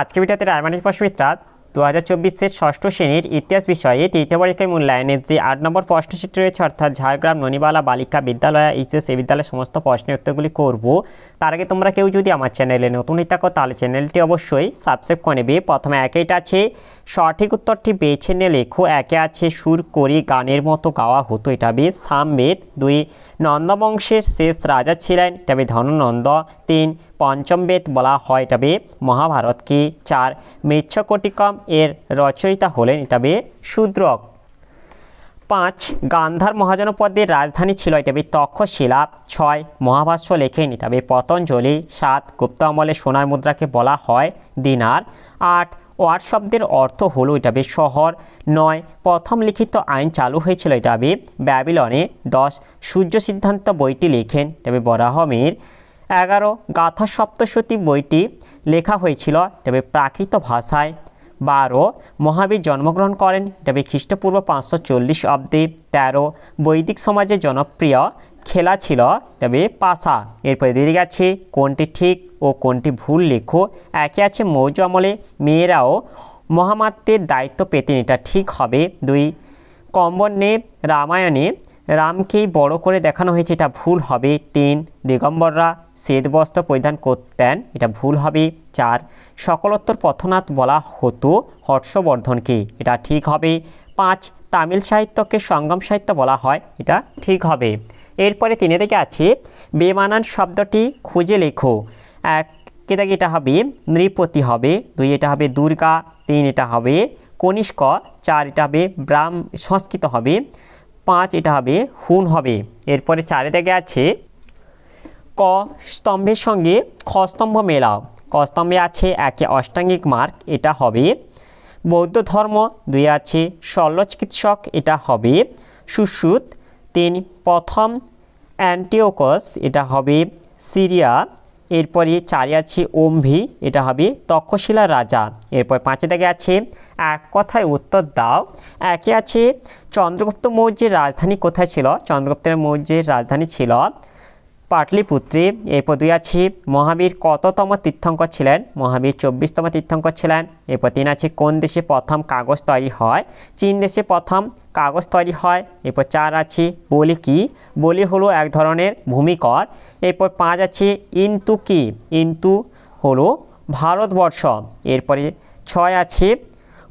আজকে বিটাতে রায়মানের প্রশ্নবিদরা দু হাজার চব্বিশের ষষ্ঠ শ্রেণীর ইতিহাস বিষয়ে তৃতীয় পরীক্ষায় মূল্যায়নের যে আট নম্বর প্রশ্নচিত্র রয়েছে অর্থাৎ ঝাড়গ্রাম ননিবালা বালিকা বিদ্যালয় এইচএস এই বিদ্যালয়ের সমস্ত প্রশ্নের উত্তরগুলি করব তার আগে তোমরা কেউ যদি আমার চ্যানেলে নতুন হয়ে থাকো তাহলে চ্যানেলটি অবশ্যই সাবস্ক্রাইব করে নেবে প্রথমে একেইটা আছে সঠিক উত্তরটি বেছে নে লেখো একে আছে সুর করে গানের মতো গাওয়া হতো এটা হবে সামবেদ দুই নন্দবংশের শেষ রাজা ছিলেন এটা হবে ধননন্দ তিন পঞ্চমবেদ বলা হয় এটাবে মহাভারতকে চার মৃচ্ছকটিকম এর রচয়িতা হলেন এটাবে শূদ্রক পাঁচ গান্ধার মহাজনপদের রাজধানী ছিল এটাবে তক্ষশিলা ছয় মহাভাষ্য লেখেন এটাবে পতঞ্জলি সাত গুপ্ত আমলে সোনার মুদ্রাকে বলা হয় দিনার আট ওয়ার শব্দের অর্থ হলো এটাবে শহর নয় প্রথম লিখিত আইন চালু হয়েছিল এটাবে ব্যাবিলনে দশ সূর্য সিদ্ধান্ত বইটি লেখেন এটাবে বরাহমের এগারো গাথা সপ্তশতী বইটি লেখা হয়েছিল তবে প্রাকৃত ভাষায় বারো মহাবীর জন্মগ্রহণ করেন তবে খ্রিস্টপূর্ব পাঁচশো চল্লিশ অব্দে তেরো বৈদিক সমাজে জনপ্রিয় খেলা ছিল তবে পাশা এরপরে দিয়ে গেছে কোনটি ঠিক ও কোনটি ভুল লেখো একে আছে মৌজ আমলে মেয়েরাও মহামাত্মের দায়িত্ব পেতেন এটা ঠিক হবে দুই কম্বনে রামায়ণে রামকেই বড় করে দেখানো হয়েছে এটা ভুল হবে তিন দিগম্বররা শ্বেতবস্ত্র পরিধান করতেন এটা ভুল হবে চার সকলোত্তর পথনাথ বলা হতো হর্ষবর্ধনকে এটা ঠিক হবে পাঁচ তামিল সাহিত্যকে সঙ্গম সাহিত্য বলা হয় এটা ঠিক হবে এরপরে তিনে থেকে আছে বেমানান শব্দটি খুঁজে লেখো এক দেখে এটা হবে নৃপতি হবে দুই এটা হবে দুর্গা তিন এটা হবে কনিষ্ক চার এটা হবে ব্রাহ্ম সংস্কৃত হবে পাঁচ এটা হবে হুন হবে এরপরে চারে থেকে আছে ক স্তম্ভের সঙ্গে খ মেলাও কস্তম্ভে আছে একে অষ্টাঙ্গিক মার্ক এটা হবে বৌদ্ধ ধর্ম দুই আছে শল্য চিকিৎসক এটা হবে সুশ্রুত তিন প্রথম অ্যান্টিওকস এটা হবে সিরিয়া এরপরে চারে আছে ওমভি এটা হবে তক্ষশিলা রাজা এরপর পাঁচে দাগে আছে এক কথায় উত্তর দাও একে আছে চন্দ্রগুপ্ত মৌর্যের রাজধানী কোথায় ছিল চন্দ্রগুপ্তের মৌর্যের রাজধানী ছিল পাটলিপুত্রী এরপর দুই আছি মহাবীর কততম তীর্থঙ্কর ছিলেন মহাবীর চব্বিশতম তীর্থঙ্কর ছিলেন এরপর তিন আছে কোন দেশে প্রথম কাগজ তৈরি হয় চীন দেশে প্রথম কাগজ তৈরি হয় এরপর চার আছে বলি কি বলি হলো এক ধরনের ভূমিকর এরপর পাঁচ আছে ইন্তু কি ইন্তু হলো ভারতবর্ষ এরপরে ছয় আছে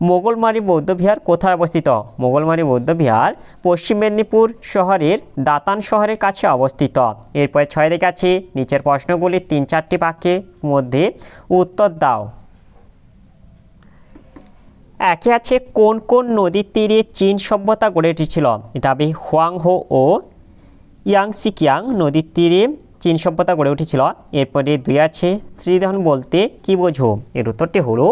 মোগলমারি বৌদ্ধবিহার কোথায় অবস্থিত মোগলমারি বৌদ্ধবিহার পশ্চিম মেদিনীপুর শহরের দাতান শহরের কাছে অবস্থিত এরপরে ছয় দিকে আছে নিচের প্রশ্নগুলি তিন চারটি বাক্যের মধ্যে উত্তর দাও একে আছে কোন কোন নদীর তীরে চীন সভ্যতা গড়ে উঠেছিল এটা হবে হোয়াংহো ও ইয়াংসিকিয়াং নদীর তীরে চীন সভ্যতা গড়ে উঠেছিল এরপরে দুই আছে শ্রীধন বলতে কী বোঝো এর উত্তরটি হলো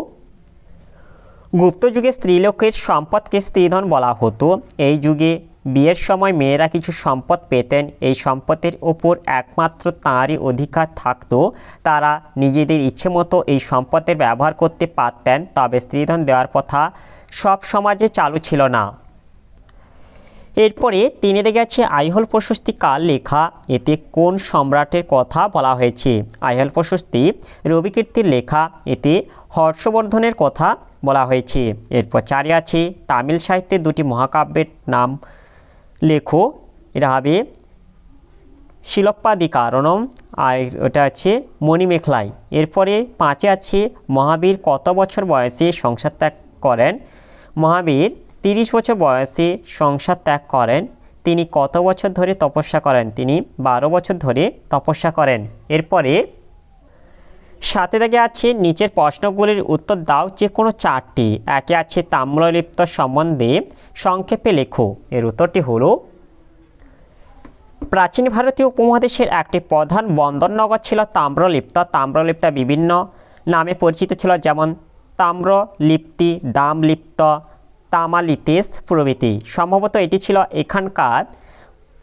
গুপ্ত যুগে স্ত্রীলোকের সম্পদকে স্ত্রীধন বলা হতো এই যুগে বিয়ের সময় মেয়েরা কিছু সম্পদ পেতেন এই সম্পদের ওপর একমাত্র তাঁরই অধিকার থাকত তারা নিজেদের ইচ্ছে মতো এই সম্পদের ব্যবহার করতে পারতেন তবে স্ত্রীধন দেওয়ার কথা সব সমাজে চালু ছিল না এরপরে তিনি গেছে আইহল প্রশস্তি কার লেখা এতে কোন সম্রাটের কথা বলা হয়েছে আইহল প্রশস্তি রবিকীর্তির লেখা এতে হর্ষবর্ধনের কথা বলা হয়েছে এরপর চারে আছে তামিল সাহিত্যের দুটি মহাকাব্যের নাম লেখো এটা হবে কারণম আর ওটা আছে মণিমেখলাই এরপরে পাঁচে আছে মহাবীর কত বছর বয়সে সংসার ত্যাগ করেন মহাবীর তিরিশ বছর বয়সে সংসার ত্যাগ করেন তিনি কত বছর ধরে তপস্যা করেন তিনি বারো বছর ধরে তপস্যা করেন এরপরে সাথে থেকে আছে নিচের প্রশ্নগুলির উত্তর দাও যে কোনো চারটি একে আছে তাম্রলিপ্ত সম্বন্ধে সংক্ষেপে লেখো এর উত্তরটি হল প্রাচীন ভারতীয় উপমহাদেশের একটি প্রধান বন্দরনগর ছিল তাম্রলিপ্ত তাম্রলিপ্তা বিভিন্ন নামে পরিচিত ছিল যেমন তাম্রলিপ্তি দামলিপ্ত তামালিতেস প্রভৃতি সম্ভবত এটি ছিল এখানকার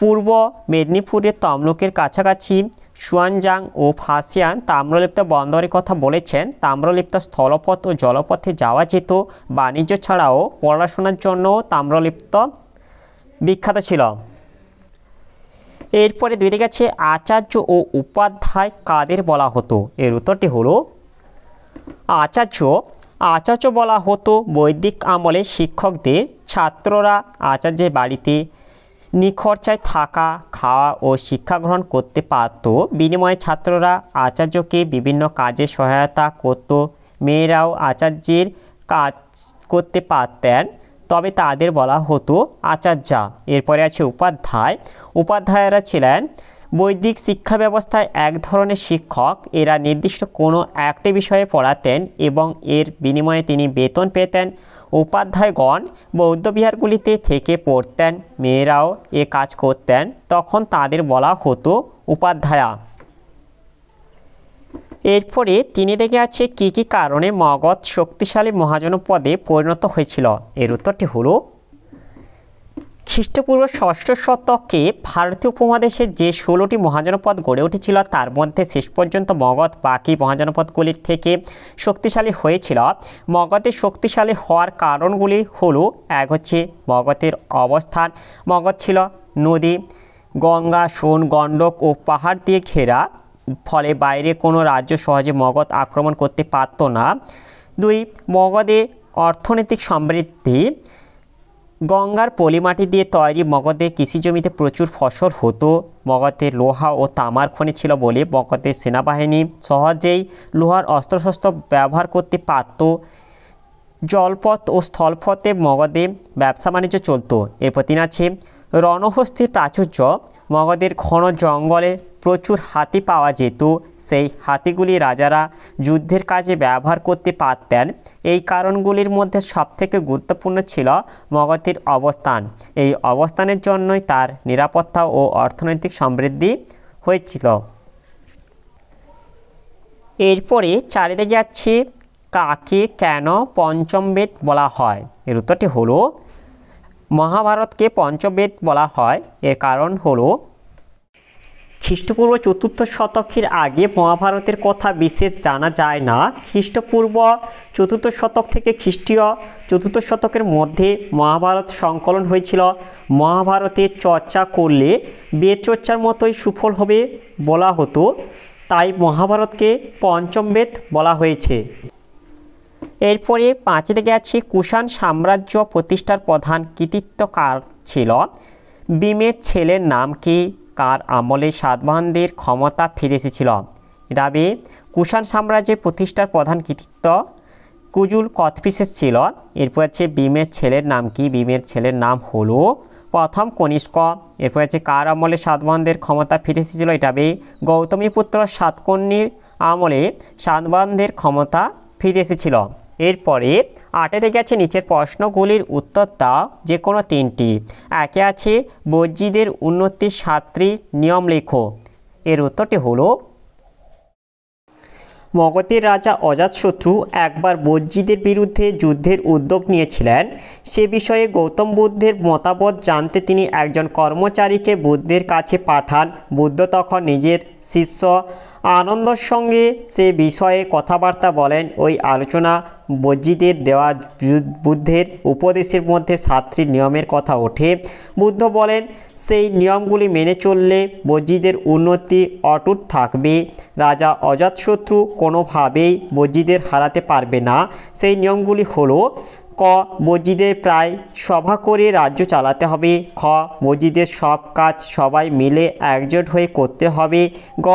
পূর্ব মেদিনীপুরের তমলুকের কাছাকাছি সুয়ানজাং ও ফাসিয়ান তাম্রলিপ্ত বন্দরের কথা বলেছেন তাম্রলিপ্ত স্থলপথ ও জলপথে যাওয়া যেত বাণিজ্য ছাড়াও পড়াশোনার জন্যও তাম্রলিপ্ত বিখ্যাত ছিল এরপরে দুইটি গেছে আচার্য ও উপাধ্যায় কাদের বলা হতো এর উত্তরটি হলো আচার্য আচার্য বলা হতো বৈদিক আমলে শিক্ষকদের ছাত্ররা আচার্যের বাড়িতে নিখরচায় থাকা খাওয়া ও শিক্ষা গ্রহণ করতে পারত বিনিময়ে ছাত্ররা আচার্যকে বিভিন্ন কাজে সহায়তা করত মেয়েরাও আচার্যের কাজ করতে পারতেন তবে তাদের বলা হতো আচার্যা এরপরে আছে উপাধ্যায় উপাধ্যায়রা ছিলেন বৈদিক শিক্ষা ব্যবস্থায় এক ধরনের শিক্ষক এরা নির্দিষ্ট কোনো একটি বিষয়ে পড়াতেন এবং এর বিনিময়ে তিনি বেতন পেতেন উপাধ্যায়গণ বৌদ্ধবিহারগুলিতে থেকে পড়তেন মেয়েরাও এ কাজ করতেন তখন তাদের বলা হতো উপাধ্যায়া এরপরে তিনি দেখে আছে কি কি কারণে মগধ শক্তিশালী মহাজন পদে পরিণত হয়েছিল এর উত্তরটি হলো খ্রিস্টপূর্ব ষষ্ঠ শতকে ভারতীয় উপমহাদেশের যে ষোলোটি মহাজনপদ গড়ে উঠেছিল তার মধ্যে শেষ পর্যন্ত মগধ বাকি মহাজনপদগুলির থেকে শক্তিশালী হয়েছিল মগধের শক্তিশালী হওয়ার কারণগুলি হলো এক হচ্ছে মগধের অবস্থান মগধ ছিল নদী গঙ্গা সোন গণ্ডক ও পাহাড় দিয়ে ঘেরা ফলে বাইরে কোনো রাজ্য সহজে মগধ আক্রমণ করতে পারত না দুই মগধে অর্থনৈতিক সমৃদ্ধি গঙ্গার পলিমাটি দিয়ে তৈরি মগধের কৃষিজমিতে প্রচুর ফসল হতো মগধে লোহা ও তামার খনি ছিল বলে মগধের সেনাবাহিনী সহজেই লোহার অস্ত্রশস্ত্র ব্যবহার করতে পারত জলপথ ও স্থলপথে মগধে ব্যবসা বাণিজ্য চলত এরপর তিনি আছে রণহস্তির প্রাচুর্য মগধের ঘন জঙ্গলে প্রচুর হাতি পাওয়া যেত সেই হাতিগুলি রাজারা যুদ্ধের কাজে ব্যবহার করতে পারতেন এই কারণগুলির মধ্যে সবথেকে গুরুত্বপূর্ণ ছিল মগধের অবস্থান এই অবস্থানের জন্যই তার নিরাপত্তা ও অর্থনৈতিক সমৃদ্ধি হয়েছিল এরপরে চারিদিকে যাচ্ছে কাকে কেন পঞ্চমবেদ বলা হয় এর উত্তরটি হলো মহাভারতকে পঞ্চবেদ বলা হয় এর কারণ হলো খ্রিস্টপূর্ব চতুর্থ শতকের আগে মহাভারতের কথা বিশেষ জানা যায় না খ্রিস্টপূর্ব চতুর্থ শতক থেকে খ্রিস্টীয় চতুর্থ শতকের মধ্যে মহাভারত সংকলন হয়েছিল মহাভারতের চর্চা করলে বেদ চর্চার মতোই সুফল হবে বলা হতো তাই মহাভারতকে পঞ্চম বেদ বলা হয়েছে এরপরে পাঁচের গেছে কুষাণ সাম্রাজ্য প্রতিষ্ঠার প্রধান কৃতিত্বকার ছিল বিমের ছেলের নাম কি কার আমলে সাতবাহনদের ক্ষমতা ফিরে এসেছিল রাবে কুষাণ সাম্রাজ্যের প্রতিষ্ঠার প্রধান কৃতিত্ব কুজুল কথপিসেস ছিল এরপর আছে বিমের ছেলের নাম কি বিমের ছেলের নাম হলো প্রথম কনিষ্ক এরপর আছে কার আমলে সাতবাহনদের ক্ষমতা ফিরে এসেছিল এটা হবে গৌতমী পুত্র সাতকর্ণীর আমলে সাতবাহনদের ক্ষমতা ফিরে এসেছিল এরপরে আটেরে গেছে নিচের প্রশ্নগুলির উত্তর দাও যে কোনো তিনটি একে আছে মসজিদের উন্নতির সাতটি নিয়ম লেখো এর উত্তরটি হলো মগধের রাজা অজাতশত্রু একবার মসজিদের বিরুদ্ধে যুদ্ধের উদ্যোগ নিয়েছিলেন সে বিষয়ে গৌতম বুদ্ধের মতামত জানতে তিনি একজন কর্মচারীকে বুদ্ধের কাছে পাঠান বুদ্ধ তখন নিজের শিষ্য আনন্দর সঙ্গে সে বিষয়ে কথাবার্তা বলেন ওই আলোচনা বজ্জিদের দেওয়া বুদ্ধের উপদেশের মধ্যে সাতটি নিয়মের কথা ওঠে বুদ্ধ বলেন সেই নিয়মগুলি মেনে চললে বজ্জিদের উন্নতি অটুট থাকবে রাজা অজাতশত্রু কোনোভাবেই বজ্জিদের হারাতে পারবে না সেই নিয়মগুলি হলো ক মসজিদে প্রায় সভা করে রাজ্য চালাতে হবে খ মসজিদের সব কাজ সবাই মিলে একজোট হয়ে করতে হবে গ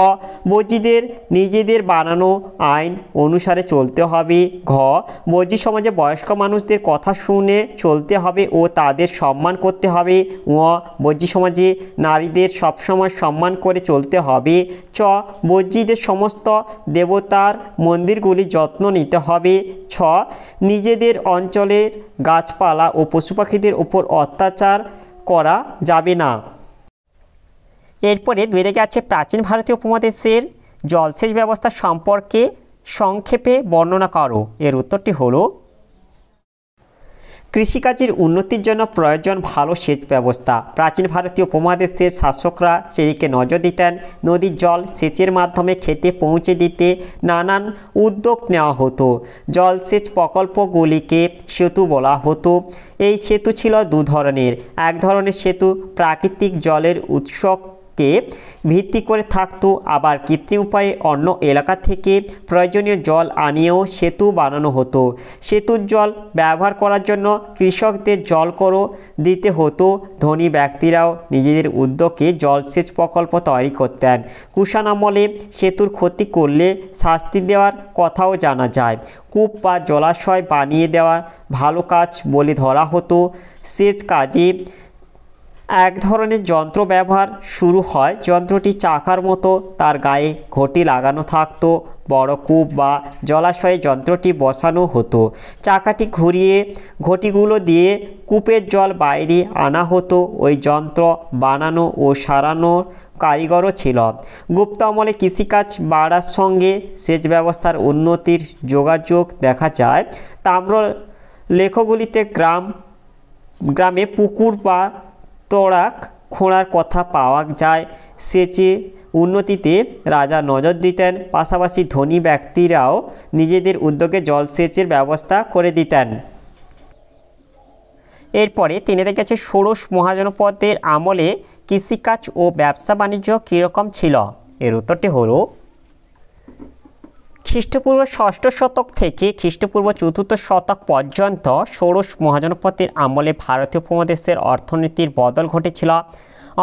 মসজিদের নিজেদের বানানো আইন অনুসারে চলতে হবে ঘ মসজিদ সমাজে বয়স্ক মানুষদের কথা শুনে চলতে হবে ও তাদের সম্মান করতে হবে ও মসজিদ সমাজে নারীদের সবসময় সম্মান করে চলতে হবে চ মসজিদের সমস্ত দেবতার মন্দিরগুলি যত্ন নিতে হবে ছ নিজেদের অঞ্চল জঙ্গলের গাছপালা ও পশু পাখিদের ওপর অত্যাচার করা যাবে না এরপরে দুই রেগে আছে প্রাচীন ভারতীয় উপমহাদেশের জলসেচ ব্যবস্থা সম্পর্কে সংক্ষেপে বর্ণনা করো এর উত্তরটি হলো কৃষিকাজের উন্নতির জন্য প্রয়োজন ভালো সেচ ব্যবস্থা প্রাচীন ভারতীয় উপমহাদেশের শাসকরা সেদিকে নজর দিতেন নদীর জল সেচের মাধ্যমে খেতে পৌঁছে দিতে নানান উদ্যোগ নেওয়া হতো জলসেচ প্রকল্পগুলিকে সেতু বলা হতো এই সেতু ছিল দু ধরনের এক ধরনের সেতু প্রাকৃতিক জলের উৎসক কে ভিত্তি করে থাকতো আবার কৃত্রিম উপায়ে অন্য এলাকা থেকে প্রয়োজনীয় জল আনিয়েও সেতু বানানো হতো সেতুর জল ব্যবহার করার জন্য কৃষকদের জল করো দিতে হতো ধনী ব্যক্তিরাও নিজেদের উদ্যোগে জলসেচ প্রকল্প তৈরি করতেন কুষাণ আমলে সেতুর ক্ষতি করলে শাস্তি দেওয়ার কথাও জানা যায় কূপ বা জলাশয় বানিয়ে দেওয়া ভালো কাজ বলে ধরা হতো সেচ কাজে এক ধরনের যন্ত্র ব্যবহার শুরু হয় যন্ত্রটি চাকার মতো তার গায়ে ঘটি লাগানো থাকতো বড় কূপ বা জলাশয়ে যন্ত্রটি বসানো হতো চাকাটি ঘুরিয়ে ঘটিগুলো দিয়ে কূপের জল বাইরে আনা হতো ওই যন্ত্র বানানো ও সারানোর কারিগরও ছিল গুপ্ত আমলে কৃষিকাজ বাড়ার সঙ্গে সেচ ব্যবস্থার উন্নতির যোগাযোগ দেখা যায় তাম্র লেখগুলিতে গ্রাম গ্রামে পুকুর বা তোড়াক খোঁড়ার কথা পাওয়া যায় সেচে উন্নতিতে রাজা নজর দিতেন পাশাপাশি ধনী ব্যক্তিরাও নিজেদের উদ্যোগে জলসেচের ব্যবস্থা করে দিতেন এরপরে তিনি দেখেছে ষোড়শ মহাজনপদের আমলে কৃষিকাজ ও ব্যবসা বাণিজ্য কীরকম ছিল এর উত্তরটি হলো খ্রিস্টপূর্ব ষষ্ঠ শতক থেকে খ্রিস্টপূর্ব চতুর্থ শতক পর্যন্ত ষোড়শ মহাজনপতির আমলে ভারতীয় উপমহাদেশের অর্থনীতির বদল ঘটেছিল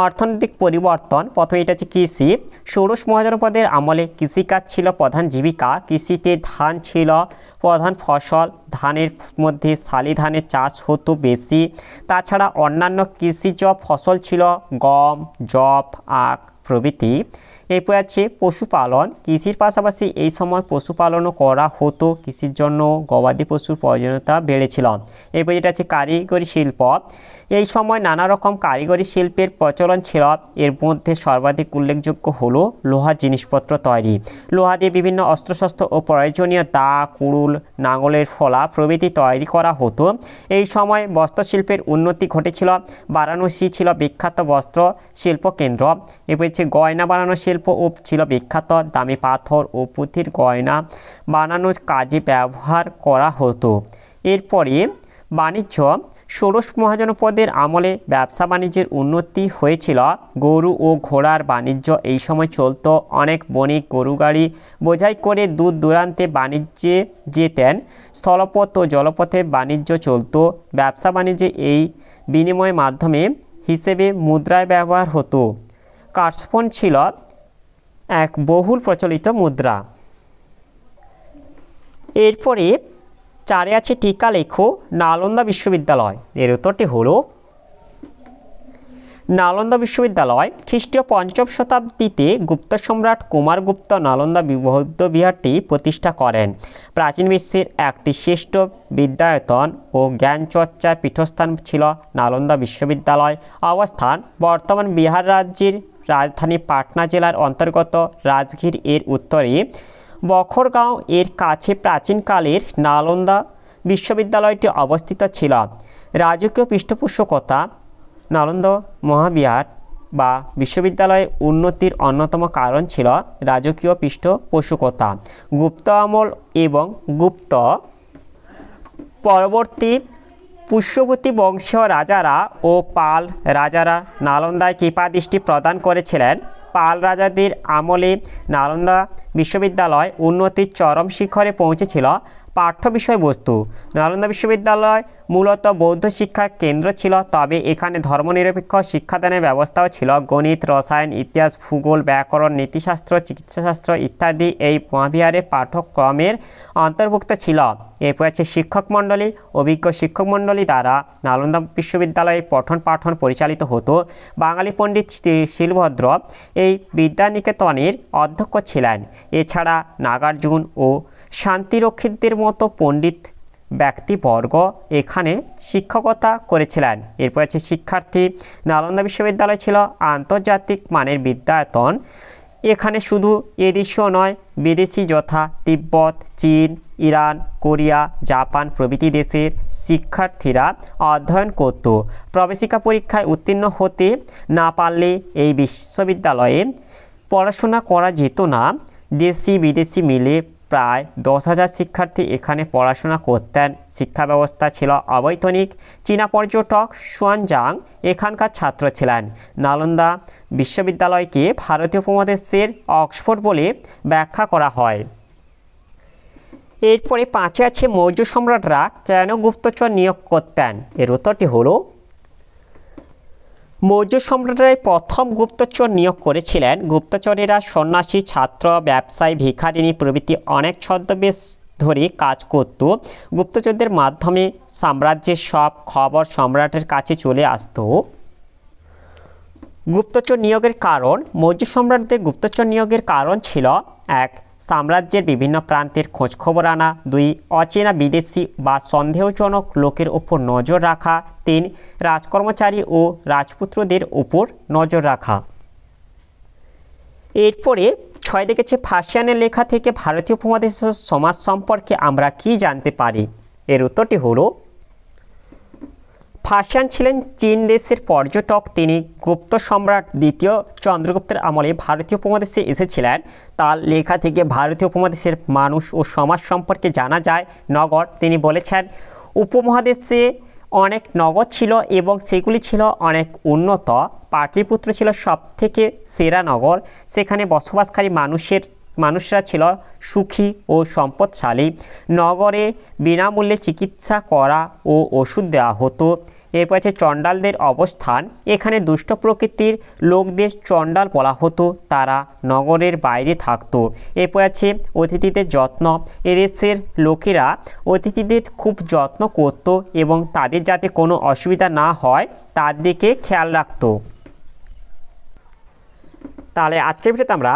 অর্থনৈতিক পরিবর্তন প্রথমে এটা হচ্ছে কৃষি ষোড়শ মহাজনপদের আমলে কৃষিকাজ ছিল প্রধান জীবিকা কৃষিতে ধান ছিল প্রধান ফসল ধানের মধ্যে শালি ধানের চাষ হতো বেশি তাছাড়া অন্যান্য কৃষিজ ফসল ছিল গম জব আখ প্রভৃতি এরপর আছে পশুপালন কৃষির পাশাপাশি এই সময় পশুপালনও করা হতো কৃষির জন্য গবাদি পশুর প্রয়োজনীয়তা বেড়েছিল এরপর যেটা আছে কারিগরি শিল্প এই সময় নানা রকম কারিগরি শিল্পের প্রচলন ছিল এর মধ্যে সর্বাধিক উল্লেখযোগ্য হলো লোহা জিনিসপত্র তৈরি লোহা দিয়ে বিভিন্ন অস্ত্রশস্ত্র ও প্রয়োজনীয় দা কুড়ুল নাঙলের ফলা প্রভৃতি তৈরি করা হতো এই সময় বস্ত্রশিল্পের উন্নতি ঘটেছিল বারাণসী ছিল বিখ্যাত বস্ত্র শিল্প কেন্দ্র এরপর হচ্ছে গয়না বানানো শিল্প শিল্প ও ছিল বিখ্যাত দামি পাথর ও পুঁথির গয়না বানানোর কাজে ব্যবহার করা হতো এরপরে বাণিজ্য ষোড়শ মহাজনপদের আমলে ব্যবসা বাণিজ্যের উন্নতি হয়েছিল গরু ও ঘোড়ার বাণিজ্য এই সময় চলত অনেক বণিক গরু গাড়ি বোঝাই করে দূর দূরান্তে বাণিজ্যে যেতেন স্থলপথ ও জলপথে বাণিজ্য চলত ব্যবসা বাণিজ্যে এই বিনিময় মাধ্যমে হিসেবে মুদ্রায় ব্যবহার হতো কার্সফোন ছিল এক বহুল প্রচলিত মুদ্রা এরপরে চারে আছে টিকা লেখো নালন্দা বিশ্ববিদ্যালয় এর উত্তরটি হল নালন্দা বিশ্ববিদ্যালয় খ্রিস্টীয় পঞ্চম শতাব্দীতে গুপ্ত সম্রাট কুমারগুপ্ত নালন্দা বৌদ্ধ বিহারটি প্রতিষ্ঠা করেন প্রাচীন বিশ্বের একটি শ্রেষ্ঠ বিদ্যায়তন ও জ্ঞানচর্চার পীঠস্থান ছিল নালন্দা বিশ্ববিদ্যালয় অবস্থান বর্তমান বিহার রাজ্যের রাজধানী পাটনা জেলার অন্তর্গত রাজগীর এর উত্তরে বখরগাঁও এর কাছে প্রাচীনকালের নালন্দা বিশ্ববিদ্যালয়টি অবস্থিত ছিল রাজকীয় পৃষ্ঠপোষকতা নালন্দা মহাবিহার বা বিশ্ববিদ্যালয়ে উন্নতির অন্যতম কারণ ছিল রাজকীয় পৃষ্ঠপোষকতা গুপ্ত আমল এবং গুপ্ত পরবর্তী পুষ্যবতী বংশীয় রাজারা ও পাল রাজারা নালন্দায় কৃপাদৃষ্টি প্রদান করেছিলেন পাল রাজাদের আমলে নালন্দা বিশ্ববিদ্যালয় উন্নতির চরম শিখরে পৌঁছেছিল পাঠ্য বিষয়বস্তু নালন্দা বিশ্ববিদ্যালয় মূলত বৌদ্ধ শিক্ষা কেন্দ্র ছিল তবে এখানে ধর্মনিরপেক্ষ শিক্ষাদানের ব্যবস্থাও ছিল গণিত রসায়ন ইতিহাস ভূগোল ব্যাকরণ নীতিশাস্ত্র চিকিৎসাশাস্ত্র ইত্যাদি এই মহাবিহারের পাঠ্যক্রমের অন্তর্ভুক্ত ছিল এরপর আছে শিক্ষকমণ্ডলী অভিজ্ঞ শিক্ষকমণ্ডলী দ্বারা নালন্দা বিশ্ববিদ্যালয়ে পঠন পাঠন পরিচালিত হতো বাঙালি পণ্ডিত শিলভদ্র এই বিদ্যানিকেতনের অধ্যক্ষ ছিলেন এছাড়া নাগার্জুন ও শান্তিরক্ষীদের মতো পণ্ডিত ব্যক্তিবর্গ এখানে শিক্ষকতা করেছিলেন এরপর আছে শিক্ষার্থী নালন্দা বিশ্ববিদ্যালয় ছিল আন্তর্জাতিক মানের বিদ্যায়তন এখানে শুধু এদেশীয় নয় বিদেশি যথা তিব্বত চীন ইরান কোরিয়া জাপান প্রভৃতি দেশের শিক্ষার্থীরা অধ্যয়ন করত প্রবেশিকা পরীক্ষায় উত্তীর্ণ হতে না পারলে এই বিশ্ববিদ্যালয়ে পড়াশোনা করা যেত না দেশি বিদেশি মিলে প্রায় দশ হাজার শিক্ষার্থী এখানে পড়াশোনা করতেন শিক্ষা ব্যবস্থা ছিল অবৈতনিক চীনা পর্যটক সুয়ানজাং এখানকার ছাত্র ছিলেন নালন্দা বিশ্ববিদ্যালয়কে ভারতীয় উপমহাদেশের অক্সফোর্ড বলে ব্যাখ্যা করা হয় এরপরে পাঁচে আছে মৌর্য সম্রাটরা কেন গুপ্তচর নিয়োগ করতেন এর উত্তরটি হলো মৌর্য সম্রাটের প্রথম গুপ্তচর নিয়োগ করেছিলেন গুপ্তচরেরা সন্ন্যাসী ছাত্র ব্যবসায়ী ভিখারিণী প্রভৃতি অনেক ছদ্মবেশ ধরে কাজ করত গুপ্তচরদের মাধ্যমে সাম্রাজ্যের সব খবর সম্রাটের কাছে চলে আসতো গুপ্তচর নিয়োগের কারণ মৌর্য সম্রাটদের গুপ্তচর নিয়োগের কারণ ছিল এক সাম্রাজ্যের বিভিন্ন প্রান্তের খোঁজখবর আনা দুই অচেনা বিদেশি বা সন্দেহজনক লোকের ওপর নজর রাখা তিন রাজকর্মচারী ও রাজপুত্রদের ওপর নজর রাখা এরপরে ছয় দেখেছে ফার্সিয়ানের লেখা থেকে ভারতীয় উপমহাদেশের সমাজ সম্পর্কে আমরা কি জানতে পারি এর উত্তরটি হলো ফাশান ছিলেন চীন দেশের পর্যটক তিনি গুপ্ত সম্রাট দ্বিতীয় চন্দ্রগুপ্তের আমলে ভারতীয় উপমহাদেশে এসেছিলেন তার লেখা থেকে ভারতীয় উপমহাদেশের মানুষ ও সমাজ সম্পর্কে জানা যায় নগর তিনি বলেছেন উপমহাদেশে অনেক নগর ছিল এবং সেগুলি ছিল অনেক উন্নত পাটলিপুত্র ছিল সবথেকে সেরা নগর সেখানে বসবাসকারী মানুষের মানুষরা ছিল সুখী ও সম্পদশালী নগরে বিনামূল্যে চিকিৎসা করা ও ওষুধ দেওয়া হতো এরপর আছে চণ্ডালদের অবস্থান এখানে দুষ্ট প্রকৃতির লোকদের চণ্ডাল বলা হতো তারা নগরের বাইরে থাকতো এরপর আছে অতিথিদের যত্ন এদেশের লোকেরা অতিথিদের খুব যত্ন করত এবং তাদের যাতে কোনো অসুবিধা না হয় তার দিকে খেয়াল রাখত তাহলে আজকের ভিডিওতে আমরা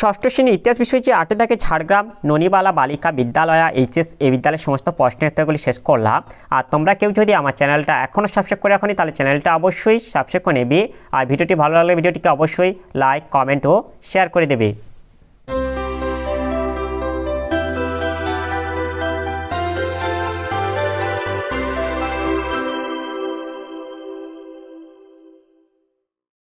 ষষ্ঠ শ্রেণীর ইতিহাস বিষয় যে আটে থাকে ঝাড়গ্রাম ননিবালা বালিকা বিদ্যালয় এইচএস এই বিদ্যালয়ের সমস্ত উত্তরগুলি শেষ করলাম আর তোমরা কেউ যদি আমার চ্যানেলটা এখনও সাবস্ক্রাইব করে রাখনি তাহলে চ্যানেলটা অবশ্যই সাবস্ক্রাইব করে নেবে আর ভিডিওটি ভালো লাগলে ভিডিওটিকে অবশ্যই লাইক কমেন্ট ও শেয়ার করে দেবে